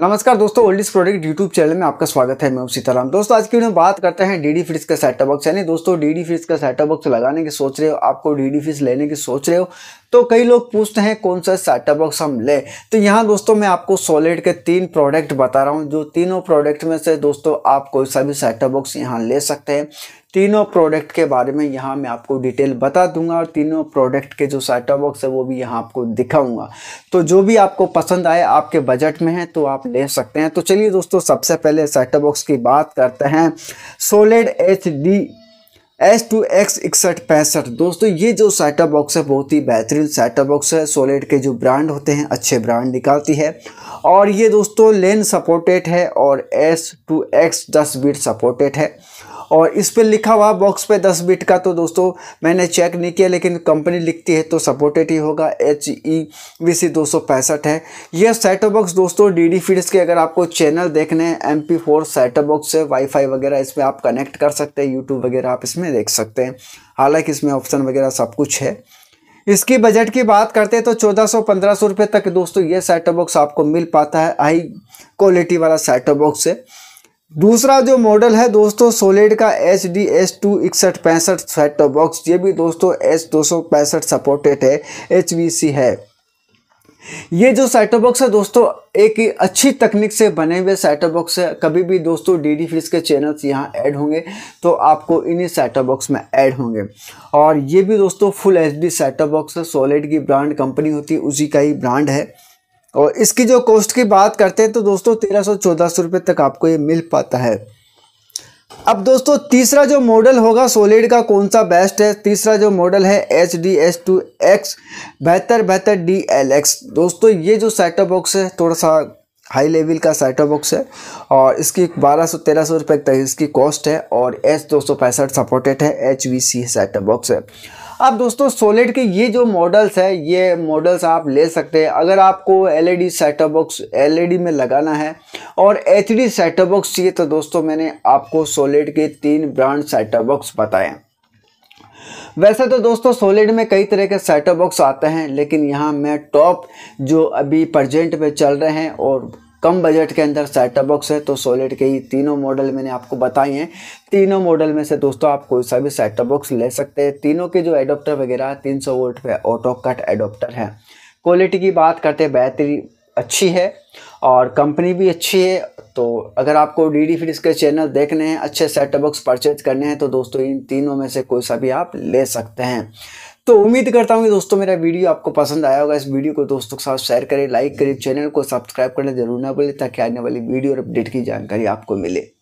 नमस्कार दोस्तों ओल्डिस product YouTube channel में आपका स्वागत है मैं उसी सीताराम दोस्तों आज की वीडियो में बात करते हैं डीडी फ्रिज का सेटअप बॉक्स यानी दोस्तों डीडी फ्रिज का सेटअप बॉक्स लगाने की सोच रहे हो आपको डीडी फ्रिज लेने की सोच रहे हो तो कई लोग पूछते हैं कौन सा सेटअप बॉक्स हम ले तो यहाँ दोस्तों मैं आपको सॉलिड के तीन प्रोडक्ट बता रहा हूँ जो तीनों प्रोडक्ट में से दोस्तों आप कोई सा भी सेटअप बॉक्स यहाँ ले सकते हैं तीनों प्रोडक्ट के बारे में यहाँ मैं आपको डिटेल बता दूंगा और तीनों प्रोडक्ट के जो सेटअप बॉक्स है वो भी यहाँ आपको दिखाऊंगा तो जो भी आपको पसंद आए आपके बजट में है तो आप ले सकते हैं तो चलिए दोस्तों सबसे पहले सेटअप बॉक्स की बात करते हैं Solid H D S two X इकसठ पैंसठ दोस्तों ये जो सेटअप बॉक्स है बहुत ही बेहतरीन सेटअप बॉक्स है सोलेड के जो ब्रांड होते हैं अच्छे ब्रांड निकालती है और ये दोस्तों लेन सपोर्टेड है और एस टू एक्स दस बीट सपोर्टेड है और इस पर लिखा हुआ बॉक्स पे 10 बिट का तो दोस्तों मैंने चेक नहीं किया लेकिन कंपनी लिखती है तो सपोर्टेड ही होगा एच ई वी सी दो सौ पैंसठ है यह सेटअप बॉक्स दोस्तों डी डी फीड्स के अगर आपको चैनल देखने हैं M P four setup box है वाईफाई वगैरह इसमें आप कनेक्ट कर सकते हैं यूट्यूब वगैरह आप इसमें देख सकते हैं हालांकि इसमें ऑप्शन वगैरह सब कुछ है इसकी बजट की बात करते हैं तो चौदह सौ पंद्रह सौ रुपये तक दोस्तों ये सेटअप बॉक्स आपको मिल पाता है हाई क्वालिटी वाला सेटअप बॉक्स है दूसरा जो मॉडल है दोस्तों सोलेड का एच डी एस टू इकसठ पैंसठ सेट बॉक्स ये भी दोस्तों एच दो सौ पैंसठ सपोर्टेड है एच वी सी है ये जो सेटअप बॉक्स है दोस्तों एक ही अच्छी तकनीक से बने हुए सेटअप बॉक्स है कभी भी दोस्तों डी डी फ्रिज के चैनल्स यहाँ ऐड होंगे तो आपको इन्हीं सेटअप बॉक्स में ऐड होंगे और ये भी दोस्तों full H D setup box है सोलेड की ब्रांड कंपनी होती है उसी का ही ब्रांड है और इसकी जो कॉस्ट की बात करते हैं तो दोस्तों तेरह सौ चौदह सौ रुपये तक आपको ये मिल पाता है अब दोस्तों तीसरा जो मॉडल होगा सोलिड का कौन सा बेस्ट है तीसरा जो मॉडल है H D S two X बेहतर बेहतर डी एल एक्स दोस्तों ये जो सेटअप बॉक्स है थोड़ा सा हाई लेवल का सेटअप बॉक्स है और इसकी बारह सौ तेरह सौ रुपये तक इसकी कॉस्ट है और एच दो सौ पैंसठ सपोर्टेड है H V C setup box है अब दोस्तों सोलेट के ये जो मॉडल्स है ये मॉडल्स आप ले सकते हैं अगर आपको L E D setup box L E D में लगाना है और एच डी सेटअप बॉक्स चाहिए तो दोस्तों मैंने आपको सोलेड के तीन ब्रांड सेटअप बॉक्स बताए वैसे तो दोस्तों सोलिड में कई तरह के सेटअप बॉक्स आते हैं लेकिन यहाँ मैं टॉप जो अभी प्रजेंट में चल रहे हैं और कम बजट के अंदर सेटअप बॉक्स है तो सोलिड के ही तीनों मॉडल मैंने आपको बताए हैं तीनों मॉडल में से दोस्तों आप कोई सा भी सेटअप बॉक्स ले सकते हैं तीनों के जो एडोप्टर वगैरह तीन सौ वोल्ट पे ऑटो कट एडोप्टर है क्वालिटी की बात करते हैं बेहतरी अच्छी है और कंपनी भी अच्छी है तो अगर आपको डी डी फिनिक्स के चैनल देखने हैं अच्छे सेट बॉक्स परचेज करने हैं तो दोस्तों इन तीनों में से कोई सा भी आप ले सकते हैं तो उम्मीद करता हूँ कि दोस्तों मेरा वीडियो आपको पसंद आया होगा इस वीडियो को दोस्तों के साथ शेयर करें लाइक करें चैनल को सब्सक्राइब करना जरूर ना भूलें ताकि आने वाली वीडियो और अपडेट की जानकारी आपको मिले